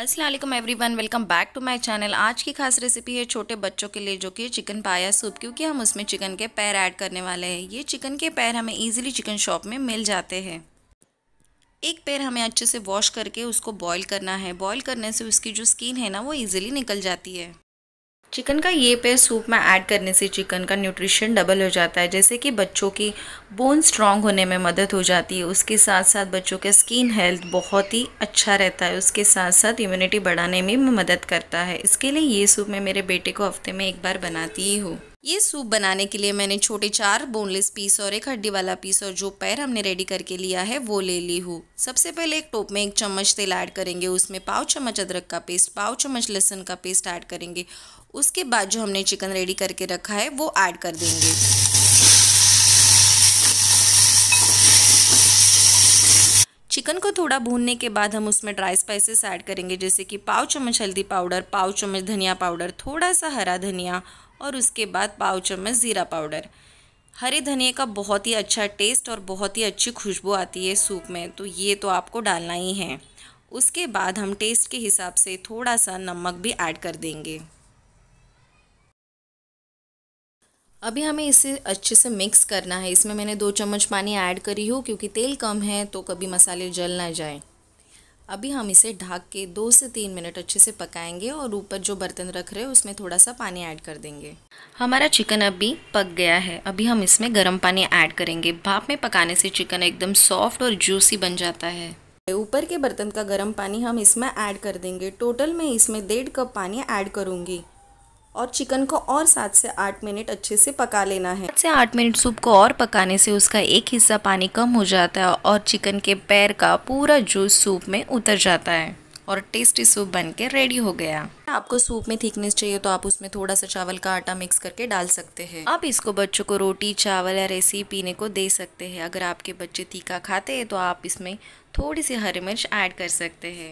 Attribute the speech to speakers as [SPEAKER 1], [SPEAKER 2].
[SPEAKER 1] असलम वन welcome back to my channel आज की खास रेसिपी है छोटे बच्चों के लिए जो कि चिकन पाया सूप क्योंकि हम उसमें चिकन के पैर ऐड करने वाले हैं ये चिकन के पैर हमें ईजिली चिकन शॉप में मिल जाते हैं एक पैर हमें अच्छे से वॉश करके उसको बॉईल करना है बॉईल करने से उसकी जो स्किन है ना वो ईजिली निकल जाती है चिकन का ये पेस्ट सूप में ऐड करने से चिकन का न्यूट्रिशन डबल हो जाता है जैसे कि बच्चों की बोन स्ट्रांग होने में मदद हो जाती है उसके साथ साथ बच्चों का स्किन हेल्थ बहुत ही अच्छा रहता है उसके साथ साथ इम्यूनिटी बढ़ाने में मदद करता है इसके लिए ये सूप मैं मेरे बेटे को हफ्ते में एक बार बनाती ही हूँ ये सूप बनाने के लिए मैंने छोटे चार बोनलेस पीस और एक हड्डी वाला पीस और जो पैर हमने रेडी करके लिया है वो ले ली हूँ सबसे पहले एक टोप में एक चम्मच तेल ऐड करेंगे उसमें पाव चम्मच अदरक का पेस्ट पाव चम्मच लहसुन का पेस्ट ऐड करेंगे उसके बाद जो हमने चिकन रेडी करके रखा है वो ऐड कर देंगे चिकन को थोड़ा भूनने के बाद हम उसमें ड्राई स्पाइसेस ऐड करेंगे जैसे कि पाव चम्मच हल्दी पाउडर पाव चम्मच धनिया पाउडर थोड़ा सा हरा धनिया और उसके बाद पाव चम्मच ज़ीरा पाउडर हरे धनिया का बहुत ही अच्छा टेस्ट और बहुत ही अच्छी खुशबू आती है सूप में तो ये तो आपको डालना ही है उसके बाद हम टेस्ट के हिसाब से थोड़ा सा नमक भी ऐड कर देंगे अभी हमें इसे अच्छे से मिक्स करना है इसमें मैंने दो चम्मच पानी ऐड करी हो क्योंकि तेल कम है तो कभी मसाले जल ना जाएं अभी हम इसे ढाक के दो से तीन मिनट अच्छे से पकाएंगे और ऊपर जो बर्तन रख रहे हैं उसमें थोड़ा सा पानी ऐड कर देंगे हमारा चिकन अभी पक गया है अभी हम इसमें गर्म पानी ऐड करेंगे भाप में पकाने से चिकन एकदम सॉफ्ट और जूसी बन जाता है ऊपर के बर्तन का गर्म पानी हम इसमें ऐड कर देंगे टोटल मैं इसमें डेढ़ कप पानी ऐड करूँगी और चिकन को और सात से आठ मिनट अच्छे से पका लेना है सात से आठ मिनट सूप को और पकाने से उसका एक हिस्सा पानी कम हो जाता है और चिकन के पैर का पूरा जूस सूप में उतर जाता है और टेस्टी सूप बनके रेडी हो गया आपको सूप में थिकनेस चाहिए तो आप उसमें थोड़ा सा चावल का आटा मिक्स करके डाल सकते हैं आप इसको बच्चों को रोटी चावल या रेसी पीने को दे सकते हैं अगर आपके बच्चे तीखा खाते हैं तो आप इसमें थोड़ी सी हरी मिर्च ऐड कर सकते हैं